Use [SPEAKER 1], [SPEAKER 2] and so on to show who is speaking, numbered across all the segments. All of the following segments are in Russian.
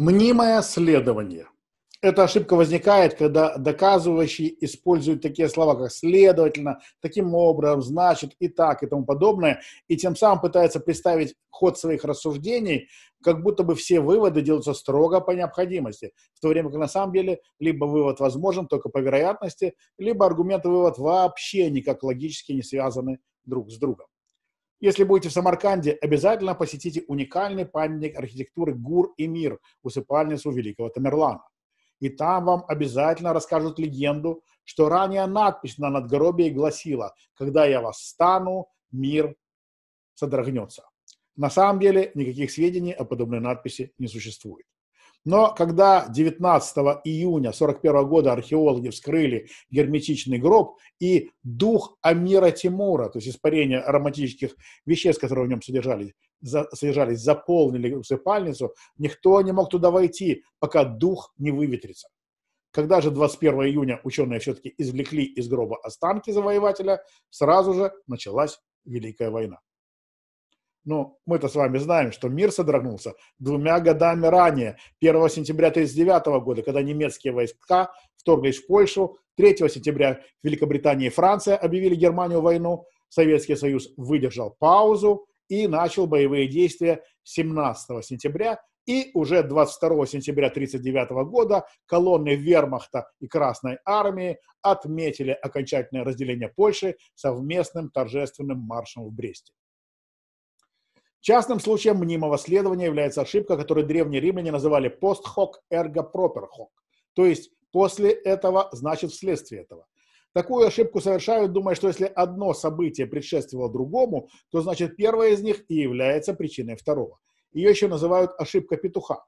[SPEAKER 1] Мнимое следование. Эта ошибка возникает, когда доказывающий использует такие слова, как «следовательно», «таким образом», «значит» и «так» и тому подобное, и тем самым пытается представить ход своих рассуждений, как будто бы все выводы делаются строго по необходимости, в то время как на самом деле либо вывод возможен только по вероятности, либо аргумент и вывод вообще никак логически не связаны друг с другом. Если будете в Самарканде, обязательно посетите уникальный памятник архитектуры Гур и Мир, усыпальницу великого Тамерлана. И там вам обязательно расскажут легенду, что ранее надпись на надгробии гласила «Когда я вас восстану, мир содрогнется». На самом деле никаких сведений о подобной надписи не существует. Но когда 19 июня 41 года археологи вскрыли герметичный гроб, и дух Амира Тимура, то есть испарение ароматических веществ, которые в нем содержались, за, содержались заполнили усыпальницу, никто не мог туда войти, пока дух не выветрится. Когда же 21 июня ученые все-таки извлекли из гроба останки завоевателя, сразу же началась Великая война. Ну, мы-то с вами знаем, что мир содрогнулся двумя годами ранее, 1 сентября 1939 года, когда немецкие войска вторглись в Польшу, 3 сентября Великобритания и Франция объявили Германию войну, Советский Союз выдержал паузу и начал боевые действия 17 сентября и уже 22 сентября 1939 года колонны вермахта и Красной Армии отметили окончательное разделение Польши совместным торжественным маршем в Бресте. Частным случаем мнимого следования является ошибка, которую древние римляне называли пост хок эрго пропер хок, то есть после этого значит вследствие этого. Такую ошибку совершают, думая, что если одно событие предшествовало другому, то значит первое из них и является причиной второго. Ее еще называют ошибка петуха.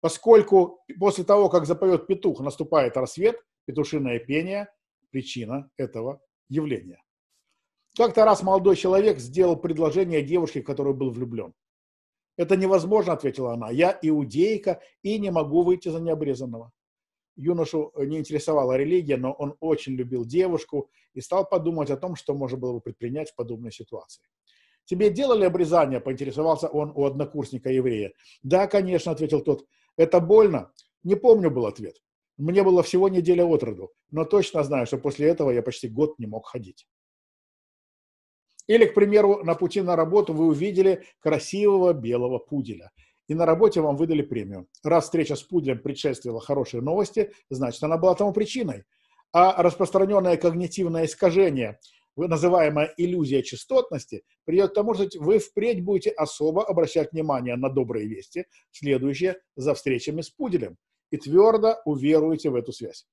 [SPEAKER 1] Поскольку после того, как запоет петух, наступает рассвет, петушиное пение – причина этого явления. Как-то раз молодой человек сделал предложение девушке, в которую был влюблен. «Это невозможно», — ответила она. «Я иудейка и не могу выйти за необрезанного». Юношу не интересовала религия, но он очень любил девушку и стал подумать о том, что можно было бы предпринять в подобной ситуации. «Тебе делали обрезание?» – поинтересовался он у однокурсника-еврея. «Да, конечно», – ответил тот. «Это больно?» Не помню был ответ. Мне было всего неделя от роду, но точно знаю, что после этого я почти год не мог ходить. Или, к примеру, на пути на работу вы увидели красивого белого пуделя, и на работе вам выдали премию. Раз встреча с пуделем предшествовала хорошие новости, значит, она была тому причиной. А распространенное когнитивное искажение, называемая иллюзия частотности, приведет к тому, что вы впредь будете особо обращать внимание на добрые вести, следующие за встречами с пуделем, и твердо уверуете в эту связь.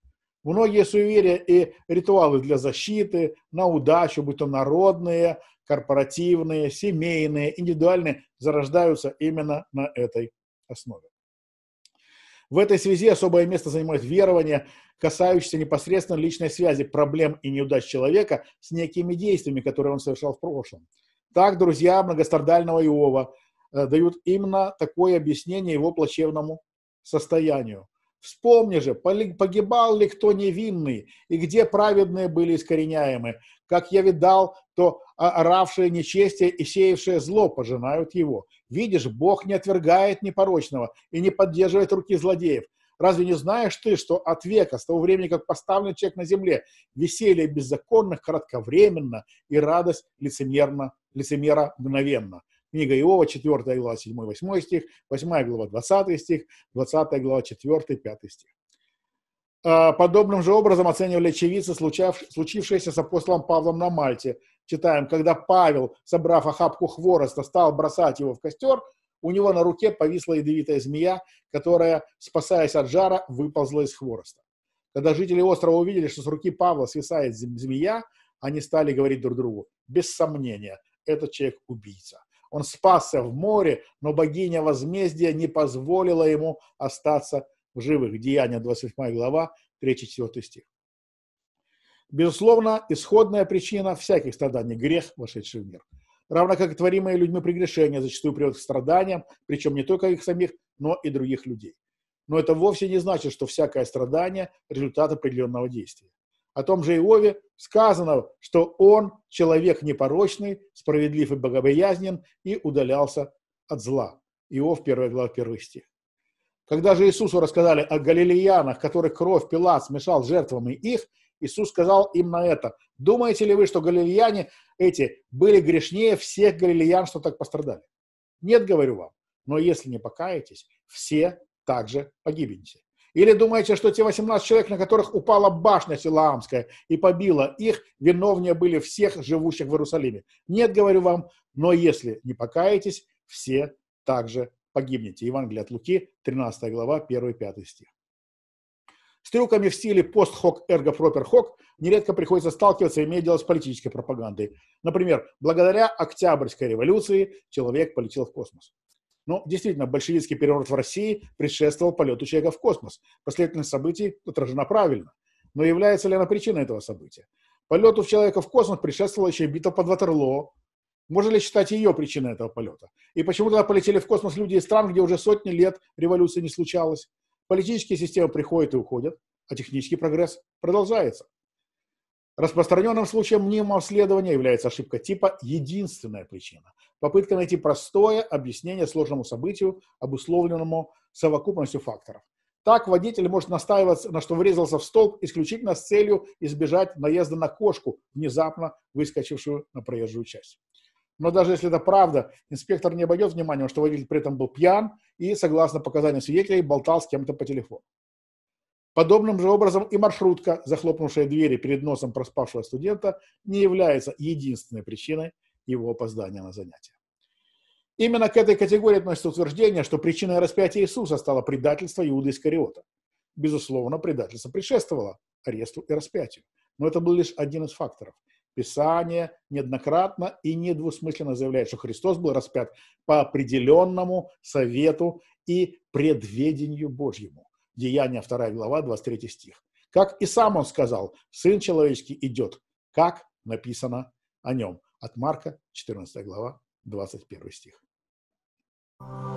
[SPEAKER 1] Многие суеверия и ритуалы для защиты, на удачу, будь то народные, корпоративные, семейные, индивидуальные, зарождаются именно на этой основе. В этой связи особое место занимает верование, касающееся непосредственно личной связи проблем и неудач человека с некими действиями, которые он совершал в прошлом. Так друзья многострадального Иова э, дают именно такое объяснение его плачевному состоянию. Вспомни же, погибал ли кто невинный, и где праведные были искореняемы. Как я видал, то оравшие нечестие и сеявшие зло пожинают его. Видишь, Бог не отвергает непорочного и не поддерживает руки злодеев. Разве не знаешь ты, что от века, с того времени, как поставлен человек на земле, веселье беззаконных кратковременно и радость лицемерно, лицемера мгновенно? Книга Иова, 4 глава, 7-8 стих, 8 глава, 20 стих, 20 глава, 4-5 стих. А, подобным же образом оценивали очевидцы, случившееся с апостолом Павлом на Мальте. Читаем, когда Павел, собрав охапку хвороста, стал бросать его в костер, у него на руке повисла ядовитая змея, которая, спасаясь от жара, выползла из хвороста. Когда жители острова увидели, что с руки Павла свисает змея, они стали говорить друг другу, без сомнения, этот человек убийца. Он спасся в море, но богиня возмездия не позволила ему остаться в живых. Деяния 28 глава, 3-4 стих. Безусловно, исходная причина всяких страданий – грех, вошедший в мир. Равно как и творимые людьми прегрешения зачастую приводят к страданиям, причем не только их самих, но и других людей. Но это вовсе не значит, что всякое страдание – результат определенного действия о том же Иове сказано, что он человек непорочный, справедлив и богобоязнен и удалялся от зла. Иов 1 глава 1 стих. Когда же Иисусу рассказали о галилеянах, которых кровь Пилат смешал с жертвами их, Иисус сказал им на это, думаете ли вы, что галилеяне эти были грешнее всех галилеян, что так пострадали? Нет, говорю вам, но если не покаетесь, все также погибнете. Или думаете, что те 18 человек, на которых упала башня Силаамская и побила их, виновнее были всех живущих в Иерусалиме? Нет, говорю вам, но если не покаетесь, все также погибнете. Евангелие от Луки, 13 глава, 1-5 стих. С трюками в стиле пост-хок, эрго-пропер-хок нередко приходится сталкиваться, и иметь дело с политической пропагандой. Например, благодаря Октябрьской революции человек полетел в космос. Но действительно, большевистский переворот в России предшествовал полету человека в космос. Последовательность событий отражена правильно. Но является ли она причиной этого события? Полету человека в космос предшествовала еще и битва под Ватерлоо. Можно ли считать ее причиной этого полета? И почему тогда полетели в космос люди из стран, где уже сотни лет революции не случалось? Политические системы приходят и уходят, а технический прогресс продолжается. Распространенным случаем мнимого следования является ошибка типа «единственная причина» попытка найти простое объяснение сложному событию, обусловленному совокупностью факторов. Так водитель может настаивать, на что врезался в столб, исключительно с целью избежать наезда на кошку, внезапно выскочившую на проезжую часть. Но даже если это правда, инспектор не обойдет вниманием, что водитель при этом был пьян и, согласно показаниям свидетелей, болтал с кем-то по телефону. Подобным же образом и маршрутка, захлопнувшая двери перед носом проспавшего студента, не является единственной причиной его опоздания на занятия. Именно к этой категории относится утверждение, что причиной распятия Иисуса стало предательство Иуда Искариота. Безусловно, предательство предшествовало аресту и распятию. Но это был лишь один из факторов. Писание неоднократно и недвусмысленно заявляет, что Христос был распят по определенному совету и предведению Божьему. Деяние 2 глава, 23 стих. Как и сам он сказал, Сын Человеческий идет, как написано о нем. От Марка, 14 глава, 21 стих. thank you